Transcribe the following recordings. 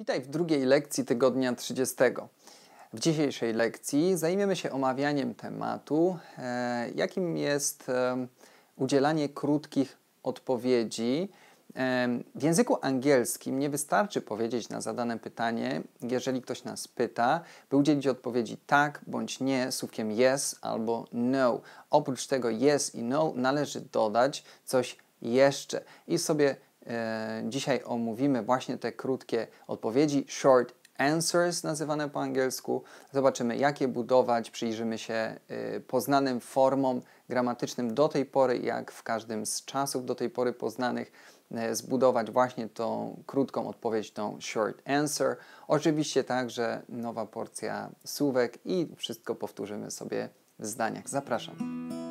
Witaj w drugiej lekcji tygodnia 30. W dzisiejszej lekcji zajmiemy się omawianiem tematu, e, jakim jest e, udzielanie krótkich odpowiedzi. E, w języku angielskim nie wystarczy powiedzieć na zadane pytanie, jeżeli ktoś nas pyta, by udzielić odpowiedzi tak bądź nie słówkiem yes albo no. Oprócz tego yes i no należy dodać coś jeszcze i sobie E, dzisiaj omówimy właśnie te krótkie odpowiedzi, short answers nazywane po angielsku. Zobaczymy, jak je budować, przyjrzymy się y, poznanym formom gramatycznym do tej pory, jak w każdym z czasów do tej pory poznanych e, zbudować właśnie tą krótką odpowiedź, tą short answer. Oczywiście także nowa porcja słówek i wszystko powtórzymy sobie w zdaniach. Zapraszam.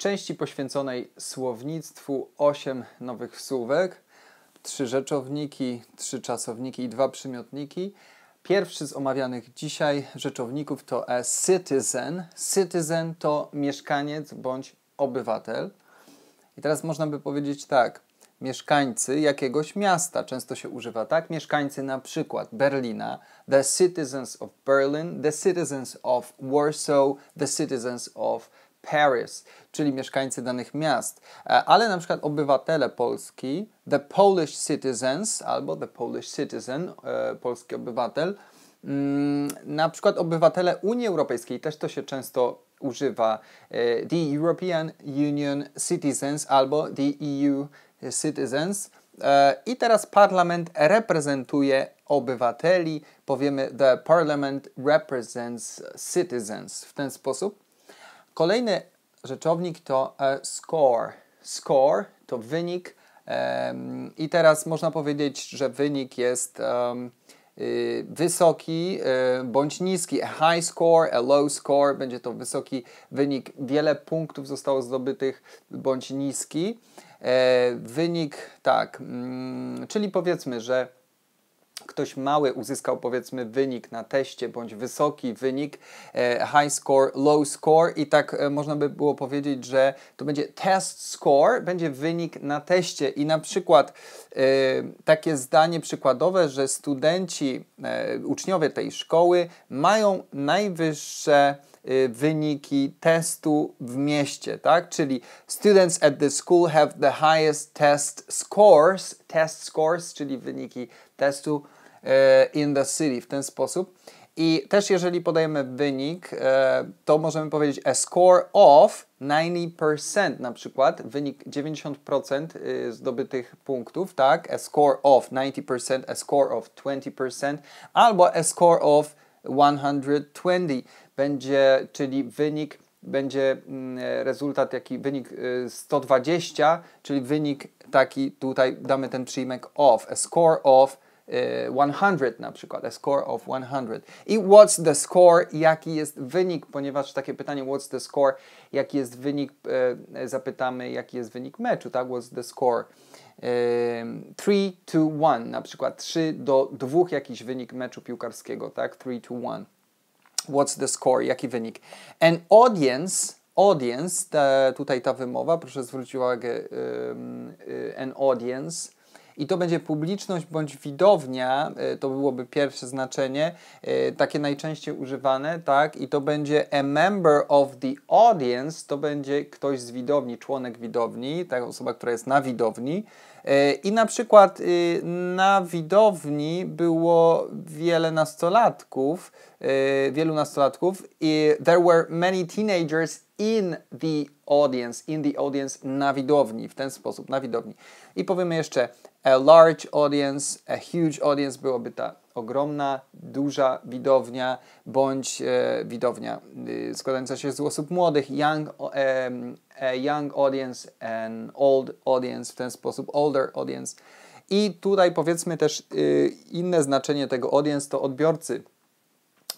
części poświęconej słownictwu 8 nowych słówek, trzy rzeczowniki, trzy czasowniki i dwa przymiotniki. Pierwszy z omawianych dzisiaj rzeczowników to a e, citizen. Citizen to mieszkaniec bądź obywatel. I teraz można by powiedzieć tak, mieszkańcy jakiegoś miasta. Często się używa tak. Mieszkańcy na przykład Berlina, the citizens of Berlin, the citizens of Warsaw, the citizens of Paris, czyli mieszkańcy danych miast, e, ale na przykład obywatele Polski, the Polish citizens albo the Polish citizen, e, polski obywatel, mm, na przykład obywatele Unii Europejskiej, też to się często używa, e, the European Union citizens albo the EU citizens. I teraz parlament reprezentuje obywateli, powiemy the parliament represents citizens w ten sposób. Kolejny rzeczownik to e, score. Score to wynik i teraz można powiedzieć, że wynik jest y, wysoki e, bądź niski. A high score, a low score, będzie to wysoki wynik. Wiele punktów zostało zdobytych bądź niski. E, wynik, tak, mm, czyli powiedzmy, że ktoś mały uzyskał powiedzmy wynik na teście bądź wysoki wynik, e, high score, low score i tak e, można by było powiedzieć, że to będzie test score, będzie wynik na teście i na przykład e, takie zdanie przykładowe, że studenci, uczniowie tej szkoły mają najwyższe wyniki testu w mieście, tak? Czyli students at the school have the highest test scores, test scores, czyli wyniki testu E, in the city w ten sposób. I też jeżeli podajemy wynik, e, to możemy powiedzieć a score of 90% na przykład, wynik 90% y, zdobytych punktów, tak? A score of 90%, a score of 20% albo a score of 120 będzie, czyli wynik będzie mm, rezultat, jaki wynik 120, y, czyli wynik taki tutaj damy ten przyjmek of, a score of 100 y, na przykład, a score of 100. I what's the score, jaki jest wynik, ponieważ takie pytanie what's the score, jaki jest wynik, y, zapytamy jaki jest wynik meczu, tak, what's the score. 3 y, to 1, na przykład 3 do 2 jakiś wynik meczu piłkarskiego, tak, 3 to 1. What's the score, jaki wynik. An audience audience, tutaj ta wymowa, proszę zwrócić uwagę, an audience, i to będzie publiczność bądź widownia, e, to byłoby pierwsze znaczenie, e, takie najczęściej używane, tak? I to będzie a member of the audience, to będzie ktoś z widowni, członek widowni, ta osoba, która jest na widowni. E, I na przykład y, na widowni było wiele nastolatków, e, wielu nastolatków. I there were many teenagers in the audience, in the audience na widowni, w ten sposób, na widowni. I powiemy jeszcze a large audience, a huge audience byłoby ta ogromna, duża widownia, bądź e, widownia e, składająca się z osób młodych, young, e, e, young audience and old audience, w ten sposób older audience. I tutaj powiedzmy też y, inne znaczenie tego audience to odbiorcy,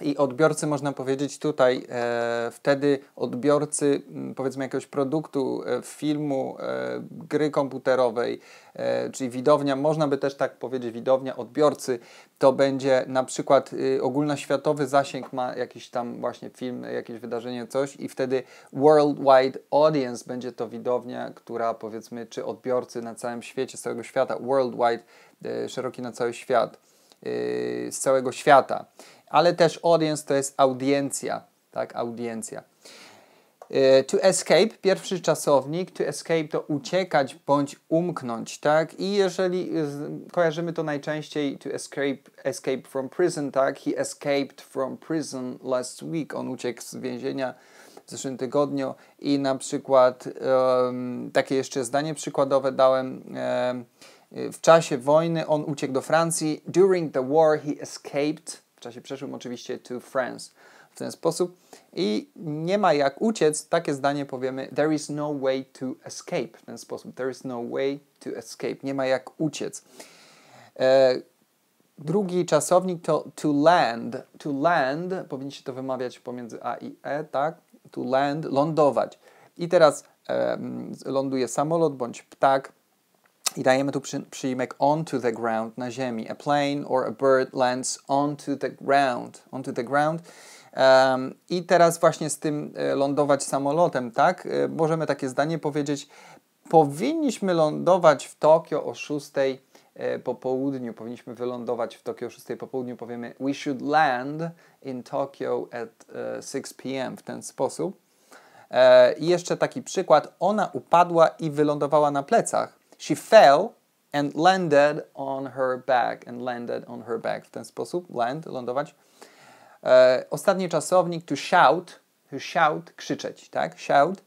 i odbiorcy, można powiedzieć, tutaj e, wtedy odbiorcy, mm, powiedzmy, jakiegoś produktu, e, filmu, e, gry komputerowej, e, czyli widownia, można by też tak powiedzieć, widownia, odbiorcy, to będzie na przykład y, ogólnoświatowy zasięg ma jakiś tam właśnie film, jakieś wydarzenie, coś i wtedy worldwide audience będzie to widownia, która powiedzmy, czy odbiorcy na całym świecie, z całego świata, worldwide, e, szeroki na cały świat, y, z całego świata ale też audience to jest audiencja, tak, audiencja. E, to escape, pierwszy czasownik, to escape to uciekać bądź umknąć, tak? I jeżeli e, kojarzymy to najczęściej to escape, escape from prison, tak? He escaped from prison last week. On uciekł z więzienia w zeszłym tygodniu i na przykład um, takie jeszcze zdanie przykładowe dałem. Um, w czasie wojny on uciekł do Francji. During the war he escaped czasie przeszłym oczywiście to France w ten sposób. I nie ma jak uciec, takie zdanie powiemy there is no way to escape w ten sposób. There is no way to escape. Nie ma jak uciec. E, drugi czasownik to to land. To land, powinniście to wymawiać pomiędzy a i e, tak? To land, lądować. I teraz e, ląduje samolot bądź ptak i dajemy tu przy, przyjmek onto the ground, na ziemi. A plane or a bird lands onto the ground. Onto the ground. Um, I teraz właśnie z tym e, lądować samolotem, tak? E, możemy takie zdanie powiedzieć. Powinniśmy lądować w Tokio o 6 e, po południu. Powinniśmy wylądować w Tokio o 6 po południu. Powiemy we should land in Tokyo at 6 p.m. w ten sposób. I jeszcze taki przykład. Ona upadła i wylądowała na plecach. She fell and landed on her back. And landed on her back. W ten sposób land, lądować. E, ostatni czasownik to shout. To shout, krzyczeć, tak? Shout.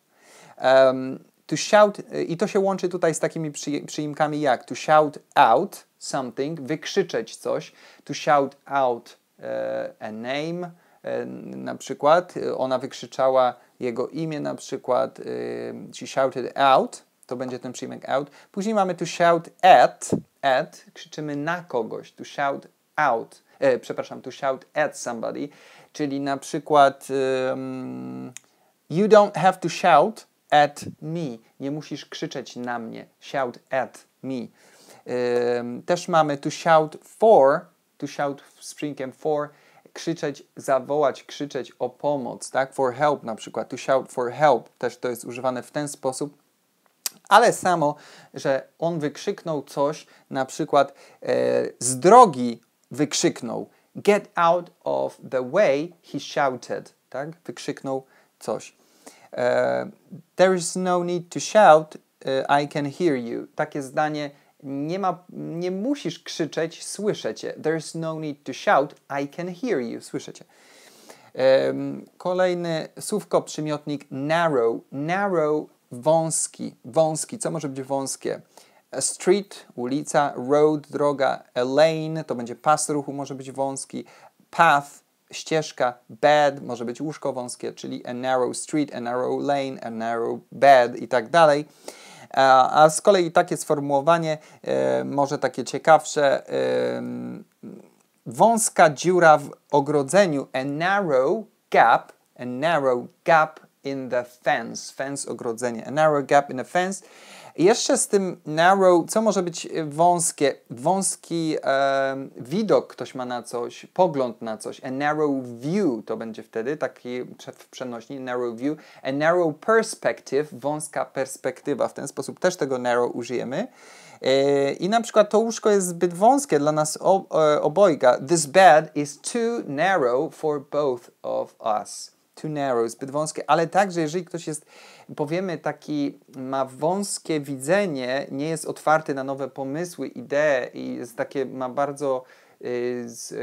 Um, to shout, e, i to się łączy tutaj z takimi przy, przyimkami jak to shout out something, wykrzyczeć coś, to shout out e, a name, e, na przykład ona wykrzyczała jego imię na przykład, she shouted out, to będzie ten przyjmek out. Później mamy to shout at, at, krzyczymy na kogoś, to shout out, e, przepraszam, to shout at somebody, czyli na przykład um, you don't have to shout at me, nie musisz krzyczeć na mnie, shout at me. Um, też mamy to shout for, to shout z przyjmkiem for, krzyczeć, zawołać, krzyczeć o pomoc, tak? For help na przykład, to shout for help, też to jest używane w ten sposób ale samo, że on wykrzyknął coś, na przykład e, z drogi wykrzyknął get out of the way, he shouted, tak? Wykrzyknął coś. E, there is no need to shout, e, I can hear you. Takie zdanie nie, ma, nie musisz krzyczeć, słyszę cię. is no need to shout, I can hear you, słyszę cię. Um, kolejny słówko, przymiotnik narrow. Narrow wąski, wąski, co może być wąskie? A street, ulica, road, droga, a lane, to będzie pas ruchu, może być wąski, path, ścieżka, bed, może być łóżko wąskie, czyli a narrow street, a narrow lane, a narrow bed i tak dalej. A z kolei takie sformułowanie, e, może takie ciekawsze, e, wąska dziura w ogrodzeniu, a narrow gap, a narrow gap in the fence. Fence, ogrodzenie. A narrow gap in the fence. Jeszcze z tym narrow, co może być y, wąskie? Wąski e, widok ktoś ma na coś, pogląd na coś. A narrow view to będzie wtedy taki w przenośni narrow view. A narrow perspective, wąska perspektywa. W ten sposób też tego narrow użyjemy. E, I na przykład to łóżko jest zbyt wąskie dla nas e, obojga. This bed is too narrow for both of us too narrow, zbyt wąskie, ale także jeżeli ktoś jest, powiemy, taki ma wąskie widzenie, nie jest otwarty na nowe pomysły, idee i jest takie, ma bardzo y, z,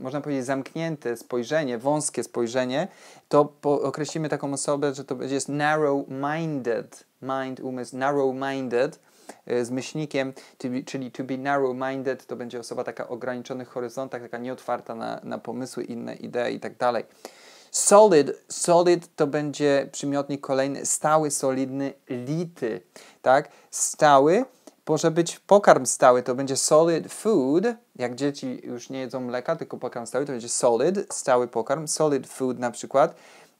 można powiedzieć, zamknięte spojrzenie, wąskie spojrzenie, to po, określimy taką osobę, że to jest narrow-minded, mind, umysł, narrow-minded y, z myślnikiem, czyli to be narrow-minded, to będzie osoba taka o ograniczonych horyzontach, taka nieotwarta na, na pomysły, inne idee i tak dalej. Solid, solid to będzie przymiotnik kolejny, stały, solidny, lity, tak? Stały może być pokarm stały, to będzie solid food. Jak dzieci już nie jedzą mleka, tylko pokarm stały, to będzie solid, stały pokarm, solid food na przykład.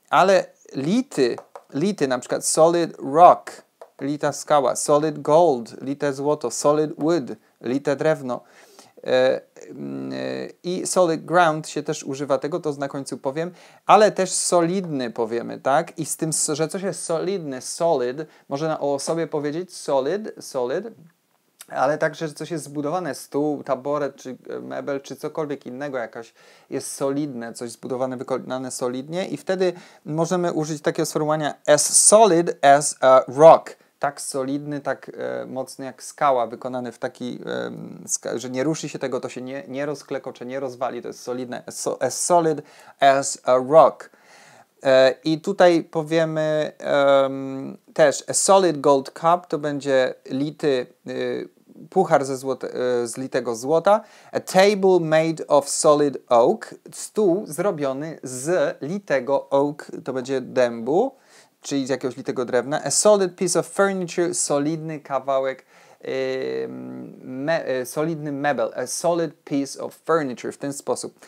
Ale lity, lity na przykład solid rock, lita skała, solid gold, lite złoto, solid wood, lite drewno. E, mm, e, I solid ground się też używa tego, to na końcu powiem, ale też solidny powiemy, tak? I z tym, że coś jest solidne, solid, można o sobie powiedzieć solid, solid, ale także, że coś jest zbudowane, stół, taboret, czy e, mebel, czy cokolwiek innego jakaś jest solidne, coś zbudowane, wykonane solidnie i wtedy możemy użyć takiego sformułowania as solid as a rock, tak solidny, tak e, mocny jak skała, wykonany w taki, e, ska, że nie ruszy się tego, to się nie, nie rozklekocze, nie rozwali, to jest solidne, as, solid as a rock. E, I tutaj powiemy też a solid gold cup to będzie lity y, puchar ze złote, e, z litego złota, a table made of solid oak, stół zrobiony z litego oak, to będzie dębu czyli z jakiegoś litego drewna. A solid piece of furniture, solidny kawałek, yy, me, yy, solidny mebel, a solid piece of furniture, w ten sposób.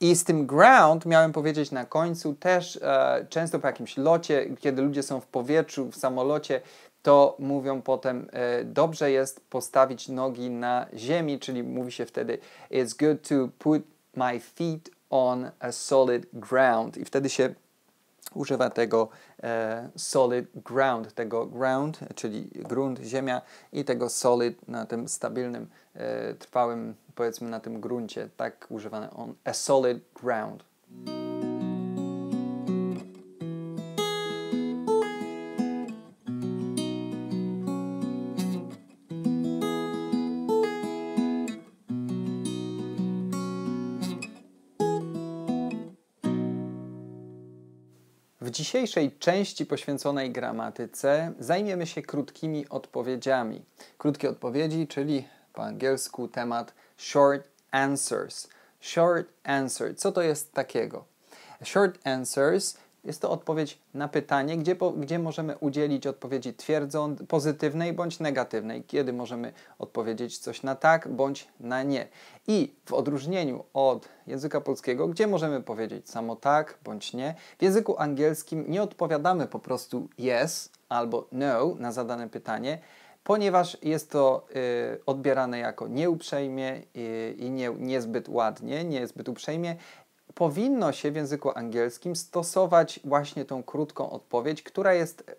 I z tym ground, miałem powiedzieć na końcu, też e, często po jakimś locie, kiedy ludzie są w powietrzu, w samolocie, to mówią potem, e, dobrze jest postawić nogi na ziemi, czyli mówi się wtedy, it's good to put my feet on a solid ground. I wtedy się używa tego e, solid ground, tego ground, czyli grunt, ziemia i tego solid na tym stabilnym, e, trwałym, powiedzmy na tym gruncie, tak używany on, a solid ground. dzisiejszej części poświęconej gramatyce zajmiemy się krótkimi odpowiedziami. Krótkie odpowiedzi, czyli po angielsku temat short answers. Short answer. Co to jest takiego? Short answers jest to odpowiedź na pytanie, gdzie, po, gdzie możemy udzielić odpowiedzi twierdzą pozytywnej bądź negatywnej, kiedy możemy odpowiedzieć coś na tak bądź na nie. I w odróżnieniu od języka polskiego, gdzie możemy powiedzieć samo tak bądź nie, w języku angielskim nie odpowiadamy po prostu yes albo no na zadane pytanie, ponieważ jest to y, odbierane jako nieuprzejmie i, i nie, niezbyt ładnie, niezbyt uprzejmie, powinno się w języku angielskim stosować właśnie tą krótką odpowiedź, która jest e,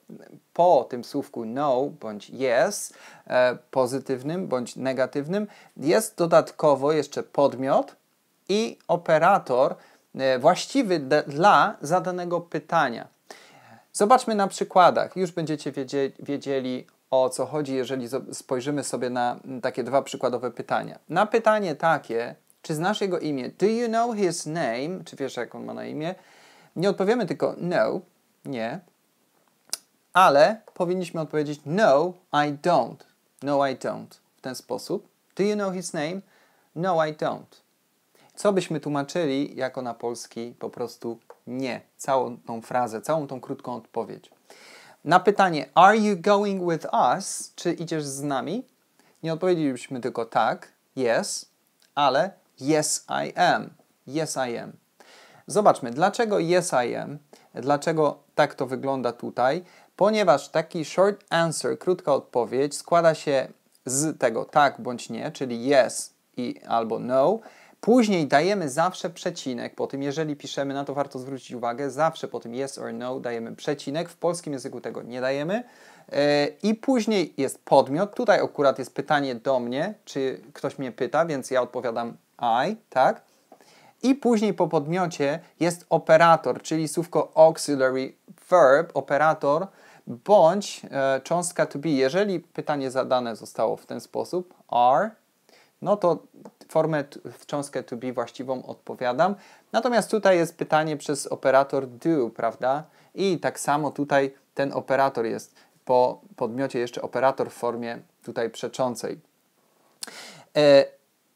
po tym słówku no bądź yes, e, pozytywnym bądź negatywnym. Jest dodatkowo jeszcze podmiot i operator e, właściwy dla zadanego pytania. Zobaczmy na przykładach. Już będziecie wiedzieli, o co chodzi, jeżeli spojrzymy sobie na takie dwa przykładowe pytania. Na pytanie takie, czy znasz jego imię? Do you know his name? Czy wiesz, jak on ma na imię? Nie odpowiemy tylko no, nie, ale powinniśmy odpowiedzieć no, I don't. No, I don't. W ten sposób. Do you know his name? No, I don't. Co byśmy tłumaczyli jako na polski po prostu nie. Całą tą frazę, całą tą krótką odpowiedź. Na pytanie Are you going with us? Czy idziesz z nami? Nie odpowiedzielibyśmy tylko tak, yes, ale Yes, I am. Yes, I am. Zobaczmy, dlaczego yes, I am? Dlaczego tak to wygląda tutaj? Ponieważ taki short answer, krótka odpowiedź, składa się z tego tak bądź nie, czyli yes i albo no. Później dajemy zawsze przecinek po tym, jeżeli piszemy, na to warto zwrócić uwagę, zawsze po tym yes or no dajemy przecinek, w polskim języku tego nie dajemy. E, I później jest podmiot, tutaj akurat jest pytanie do mnie, czy ktoś mnie pyta, więc ja odpowiadam i, tak? I później po podmiocie jest operator, czyli słówko auxiliary verb, operator, bądź e, cząstka to be. Jeżeli pytanie zadane zostało w ten sposób, are, no to formę cząstkę to be właściwą odpowiadam. Natomiast tutaj jest pytanie przez operator do, prawda? I tak samo tutaj ten operator jest po podmiocie jeszcze operator w formie tutaj przeczącej. E,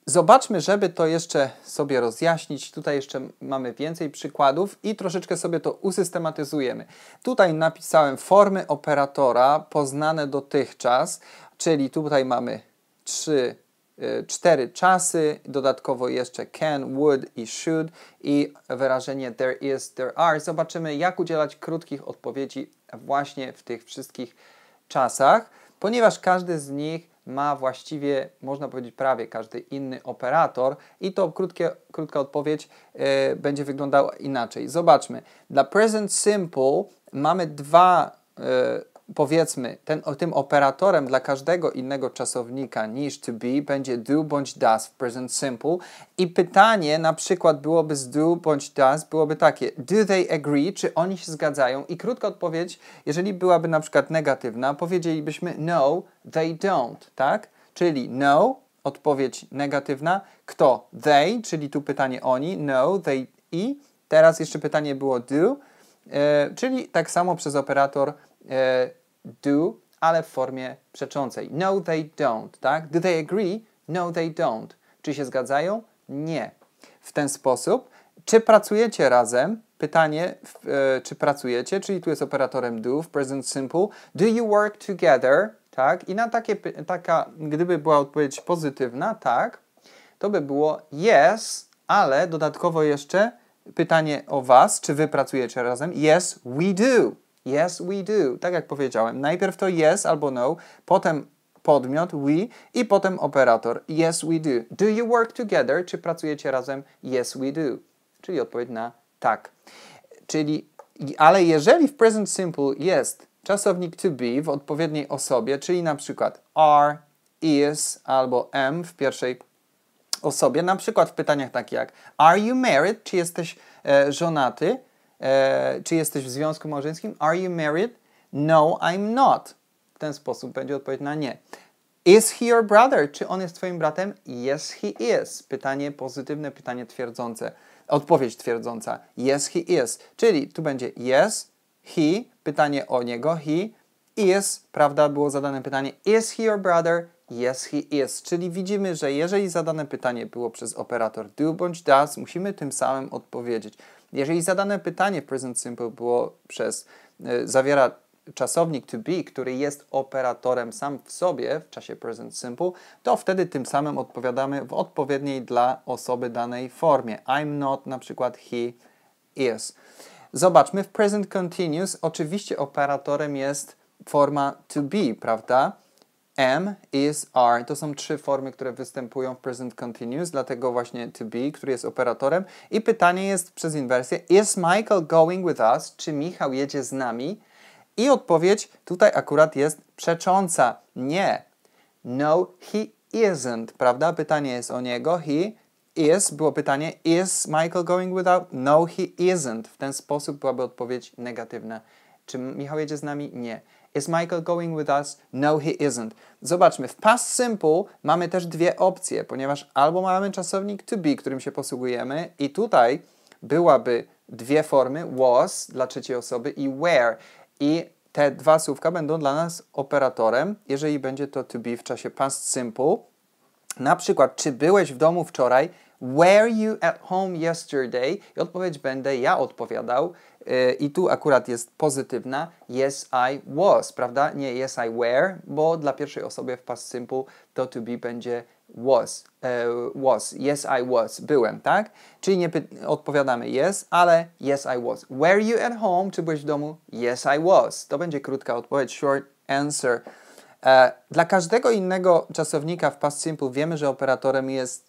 Zobaczmy, żeby to jeszcze sobie rozjaśnić. Tutaj jeszcze mamy więcej przykładów i troszeczkę sobie to usystematyzujemy. Tutaj napisałem formy operatora poznane dotychczas, czyli tutaj mamy trzy e, cztery czasy, dodatkowo jeszcze can, would i should i wyrażenie there is, there are. Zobaczymy, jak udzielać krótkich odpowiedzi właśnie w tych wszystkich czasach, ponieważ każdy z nich ma właściwie, można powiedzieć, prawie każdy inny operator i to krótkie, krótka odpowiedź e, będzie wyglądała inaczej. Zobaczmy. Dla present simple mamy dwa e, powiedzmy, ten, tym operatorem dla każdego innego czasownika niż to be będzie do bądź does w present simple. I pytanie na przykład byłoby z do bądź does byłoby takie: Do they agree? Czy oni się zgadzają? I krótka odpowiedź, jeżeli byłaby na przykład negatywna, powiedzielibyśmy: No, they don't, tak? Czyli no, odpowiedź negatywna. Kto? They, czyli tu pytanie oni. No, they i. Teraz jeszcze pytanie było do, e, czyli tak samo przez operator. E, do, ale w formie przeczącej. No, they don't, tak? Do they agree? No, they don't. Czy się zgadzają? Nie. W ten sposób, czy pracujecie razem? Pytanie, e, czy pracujecie, czyli tu jest operatorem do w present simple. Do you work together? Tak? I na takie, taka, gdyby była odpowiedź pozytywna, tak, to by było yes, ale dodatkowo jeszcze pytanie o was, czy wy pracujecie razem? Yes, we do. Yes, we do. Tak jak powiedziałem, najpierw to yes albo no, potem podmiot we i potem operator yes, we do. Do you work together? Czy pracujecie razem? Yes, we do. Czyli odpowiedź na tak. Czyli, ale jeżeli w present simple jest czasownik to be w odpowiedniej osobie, czyli na przykład are, is albo am w pierwszej osobie, na przykład w pytaniach takich jak Are you married? Czy jesteś e, żonaty? E, czy jesteś w związku małżeńskim? Are you married? No, I'm not. W ten sposób będzie odpowiedź na nie. Is he your brother? Czy on jest twoim bratem? Yes, he is. Pytanie pozytywne, pytanie twierdzące. Odpowiedź twierdząca. Yes, he is. Czyli tu będzie yes, he, pytanie o niego, he, is, prawda, było zadane pytanie is he your brother? Yes, he is. Czyli widzimy, że jeżeli zadane pytanie było przez operator do bądź does, musimy tym samym odpowiedzieć. Jeżeli zadane pytanie present simple było przez, y, zawiera czasownik to be, który jest operatorem sam w sobie w czasie present simple, to wtedy tym samym odpowiadamy w odpowiedniej dla osoby danej formie. I'm not, na przykład he is. Zobaczmy, w present continuous oczywiście operatorem jest forma to be, prawda? am, is, are. To są trzy formy, które występują w present continuous, dlatego właśnie to be, który jest operatorem. I pytanie jest przez inwersję, is Michael going with us? Czy Michał jedzie z nami? I odpowiedź tutaj akurat jest przecząca. Nie. No, he isn't, prawda? Pytanie jest o niego. He is, było pytanie, is Michael going without? No, he isn't. W ten sposób byłaby odpowiedź negatywna. Czy Michał jedzie z nami? Nie. Is Michael going with us? No, he isn't. Zobaczmy, w past simple mamy też dwie opcje, ponieważ albo mamy czasownik to be, którym się posługujemy i tutaj byłaby dwie formy was dla trzeciej osoby i where. I te dwa słówka będą dla nas operatorem, jeżeli będzie to to be w czasie past simple. Na przykład, czy byłeś w domu wczoraj? Were you at home yesterday? I odpowiedź będę ja odpowiadał. Y, I tu akurat jest pozytywna. Yes, I was, prawda? Nie yes, I were, bo dla pierwszej osoby w past simple to to be będzie was. E, was. Yes, I was. Byłem, tak? Czyli nie odpowiadamy yes, ale yes, I was. Were you at home? Czy byłeś w domu? Yes, I was. To będzie krótka odpowiedź. Short answer. E, dla każdego innego czasownika w past simple wiemy, że operatorem jest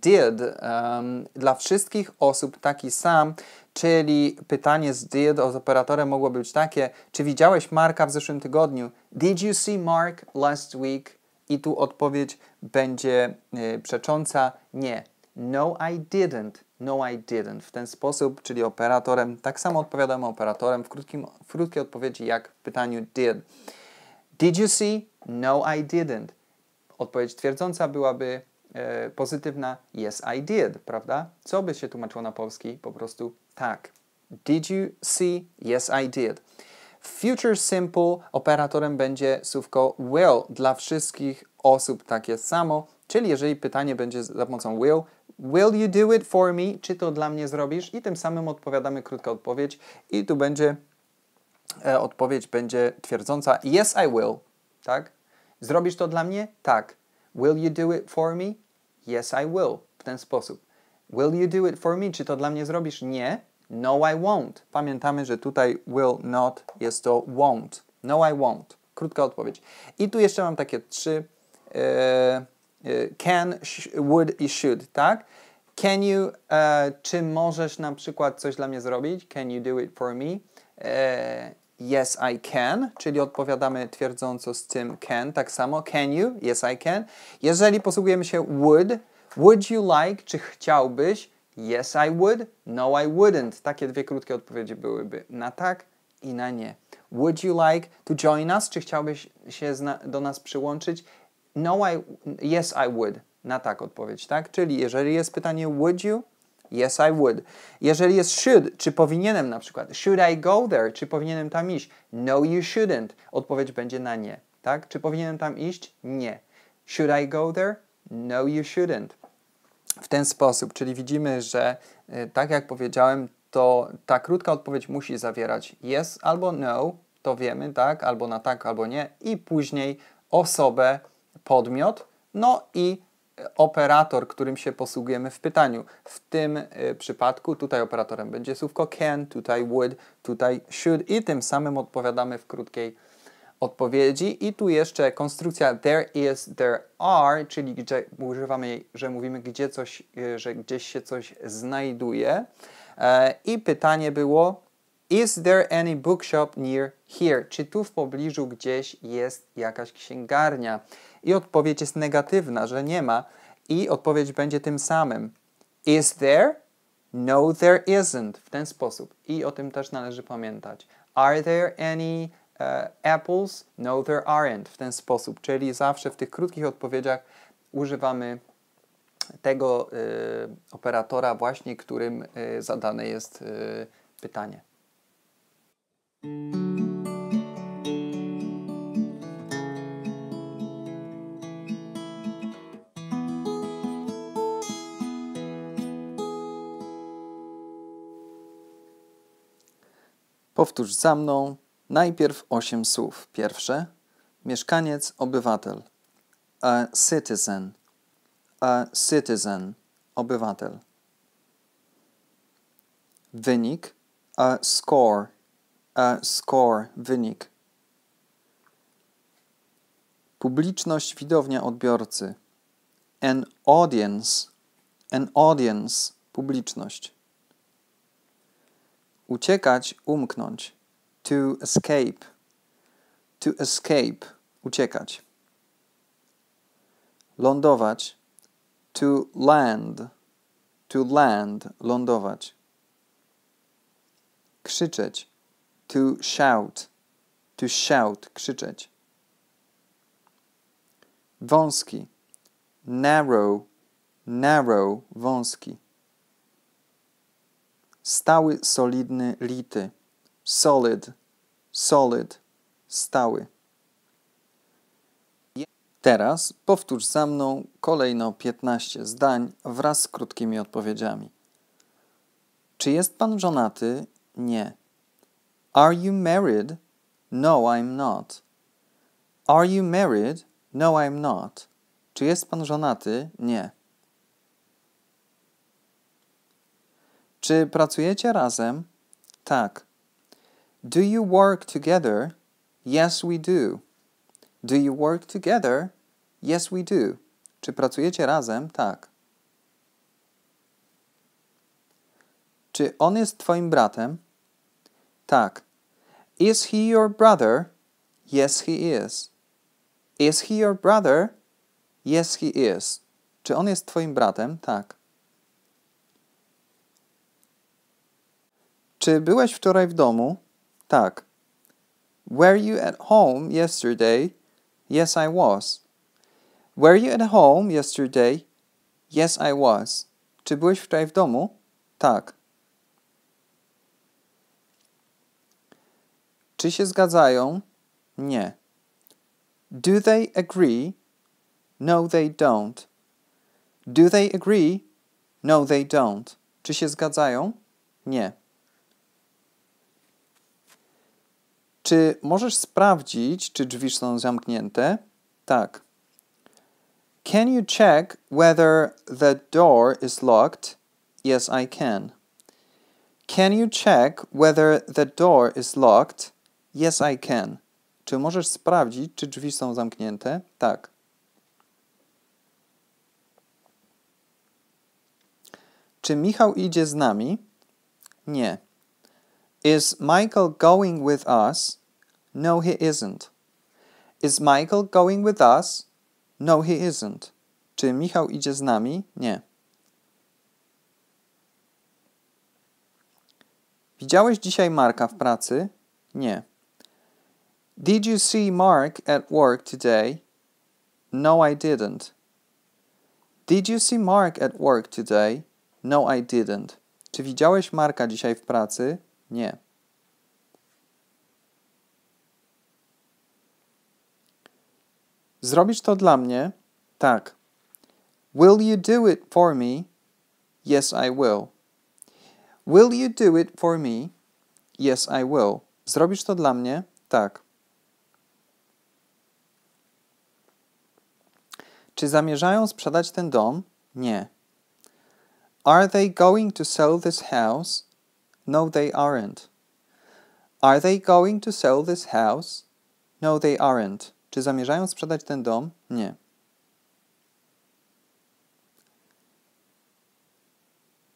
did um, dla wszystkich osób taki sam, czyli pytanie z did od operatora mogło być takie, czy widziałeś Marka w zeszłym tygodniu? Did you see Mark last week? I tu odpowiedź będzie y, przecząca nie. No, I didn't. No, I didn't. W ten sposób, czyli operatorem, tak samo odpowiadamy operatorem w, krótkim, w krótkiej odpowiedzi jak w pytaniu did. Did you see? No, I didn't. Odpowiedź twierdząca byłaby E, pozytywna yes I did, prawda? Co by się tłumaczyło na polski? Po prostu tak. Did you see? Yes I did. Future Simple operatorem będzie słówko will dla wszystkich osób takie samo, czyli jeżeli pytanie będzie za pomocą will, will you do it for me? Czy to dla mnie zrobisz? I tym samym odpowiadamy krótka odpowiedź i tu będzie e, odpowiedź będzie twierdząca yes I will, tak? Zrobisz to dla mnie? Tak. Will you do it for me? Yes, I will. W ten sposób. Will you do it for me? Czy to dla mnie zrobisz? Nie. No, I won't. Pamiętamy, że tutaj will not jest to won't. No, I won't. Krótka odpowiedź. I tu jeszcze mam takie trzy. E, e, can, would i should, tak? Can you, e, czy możesz na przykład coś dla mnie zrobić? Can you do it for me? E, yes I can, czyli odpowiadamy twierdząco z tym can, tak samo can you, yes I can. Jeżeli posługujemy się would, would you like, czy chciałbyś, yes I would, no I wouldn't. Takie dwie krótkie odpowiedzi byłyby na tak i na nie. Would you like to join us, czy chciałbyś się do nas przyłączyć? No I, yes I would. Na tak odpowiedź, tak? Czyli jeżeli jest pytanie would you, Yes, I would. Jeżeli jest should, czy powinienem na przykład. Should I go there? Czy powinienem tam iść? No, you shouldn't. Odpowiedź będzie na nie. Tak? Czy powinienem tam iść? Nie. Should I go there? No, you shouldn't. W ten sposób, czyli widzimy, że y, tak jak powiedziałem, to ta krótka odpowiedź musi zawierać yes albo no, to wiemy, tak, albo na tak, albo nie, i później osobę, podmiot, no i operator, którym się posługujemy w pytaniu. W tym y, przypadku tutaj operatorem będzie słówko can, tutaj would, tutaj should i tym samym odpowiadamy w krótkiej odpowiedzi. I tu jeszcze konstrukcja there is, there are, czyli gdzie używamy jej, że mówimy, gdzie coś, y, że gdzieś się coś znajduje. E, I pytanie było, Is there any bookshop near here? Czy tu w pobliżu gdzieś jest jakaś księgarnia? I odpowiedź jest negatywna, że nie ma. I odpowiedź będzie tym samym. Is there? No, there isn't. W ten sposób. I o tym też należy pamiętać. Are there any uh, apples? No, there aren't. W ten sposób. Czyli zawsze w tych krótkich odpowiedziach używamy tego y, operatora właśnie, którym y, zadane jest y, pytanie. Powtórz za mną najpierw osiem słów. Pierwsze: mieszkaniec, obywatel. A citizen. A citizen, obywatel. Wynik: a score. A score, wynik. Publiczność, widownia, odbiorcy. An audience. An audience, publiczność. Uciekać, umknąć. To escape. To escape. Uciekać. Lądować. To land. To land. Lądować. Krzyczeć. To shout. To shout. Krzyczeć. Wąski. Narrow. Narrow. Wąski. Stały, solidny, lity. Solid, solid, stały. Teraz powtórz za mną kolejno 15 zdań wraz z krótkimi odpowiedziami. Czy jest pan żonaty? Nie. Are you married? No, I'm not. Are you married? No, I'm not. Czy jest pan żonaty? Nie. Czy pracujecie razem? Tak. Do you work together? Yes, we do. Do you work together? Yes, we do. Czy pracujecie razem? Tak. Czy on jest twoim bratem? Tak. Is he your brother? Yes, he is. Is he your brother? Yes, he is. Czy on jest twoim bratem? Tak. Czy byłeś wczoraj w domu? Tak. Were you at home yesterday? Yes, I was. Were you at home yesterday? Yes, I was. Czy byłeś wczoraj w domu? Tak. Czy się zgadzają? Nie. Do they agree? No, they don't. Do they agree? No, they don't. Czy się zgadzają? Nie. Czy możesz sprawdzić, czy drzwi są zamknięte? Tak. Can you check whether the door is locked? Yes, I can. Can you check whether the door is locked? Yes, I can. Czy możesz sprawdzić, czy drzwi są zamknięte? Tak. Czy Michał idzie z nami? Nie. Is Michael going with us? No, he isn't. Is Michael going with us? No, he isn't. Czy Michał idzie z nami? Nie. Widziałeś dzisiaj Marka w pracy? Nie. Did you see Mark at work today? No, I didn't. Did you see Mark at work today? No, I didn't. Czy widziałeś Marka dzisiaj w pracy? Nie. Zrobisz to dla mnie? Tak. Will you do it for me? Yes, I will. Will you do it for me? Yes, I will. Zrobisz to dla mnie? Tak. Czy zamierzają sprzedać ten dom? Nie. Are they going to sell this house? No, they aren't. Are they going to sell this house? No, they aren't. Czy zamierzają sprzedać ten dom? Nie.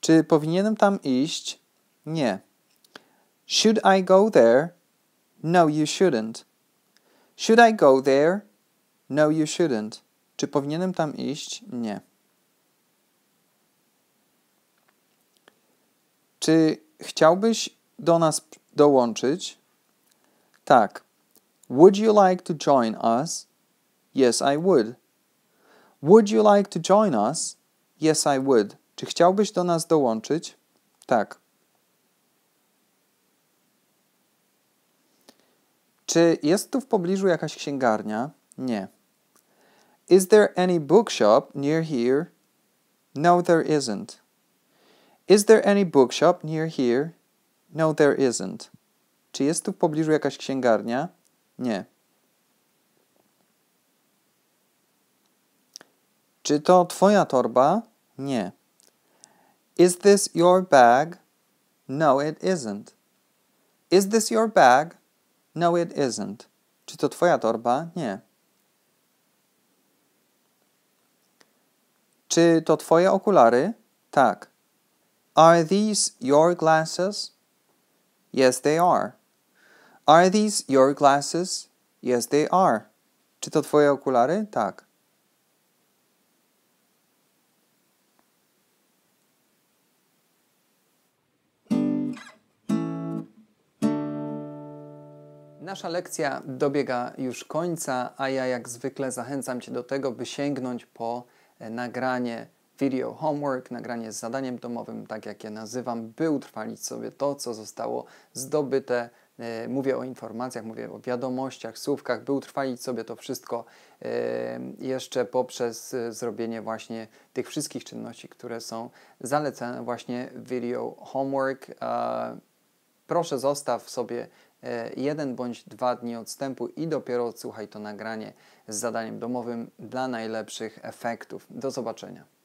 Czy powinienem tam iść? Nie. Should I go there? No, you shouldn't. Should I go there? No, you shouldn't. Czy powinienem tam iść? Nie. Czy Chciałbyś do nas dołączyć? Tak. Would you like to join us? Yes, I would. Would you like to join us? Yes, I would. Czy chciałbyś do nas dołączyć? Tak. Czy jest tu w pobliżu jakaś księgarnia? Nie. Is there any bookshop near here? No, there isn't. Is there any bookshop near here? No, there isn't. Czy jest tu w pobliżu jakaś księgarnia? Nie. Czy to twoja torba? Nie. Is this your bag? No, it isn't. Is this your bag? No, it isn't. Czy to twoja torba? Nie. Czy to twoje okulary? Tak. Are these your glasses? Yes, they are. Are these your glasses? Yes, they are. Czy to twoje okulary? Tak. Nasza lekcja dobiega już końca, a ja jak zwykle zachęcam Cię do tego, by sięgnąć po e, nagranie video homework, nagranie z zadaniem domowym, tak jak je nazywam, by utrwalić sobie to, co zostało zdobyte. E, mówię o informacjach, mówię o wiadomościach, słówkach, by utrwalić sobie to wszystko e, jeszcze poprzez e, zrobienie właśnie tych wszystkich czynności, które są zalecane właśnie video homework. Proszę zostaw sobie jeden bądź dwa dni odstępu i dopiero odsłuchaj to nagranie z zadaniem domowym dla najlepszych efektów. Do zobaczenia.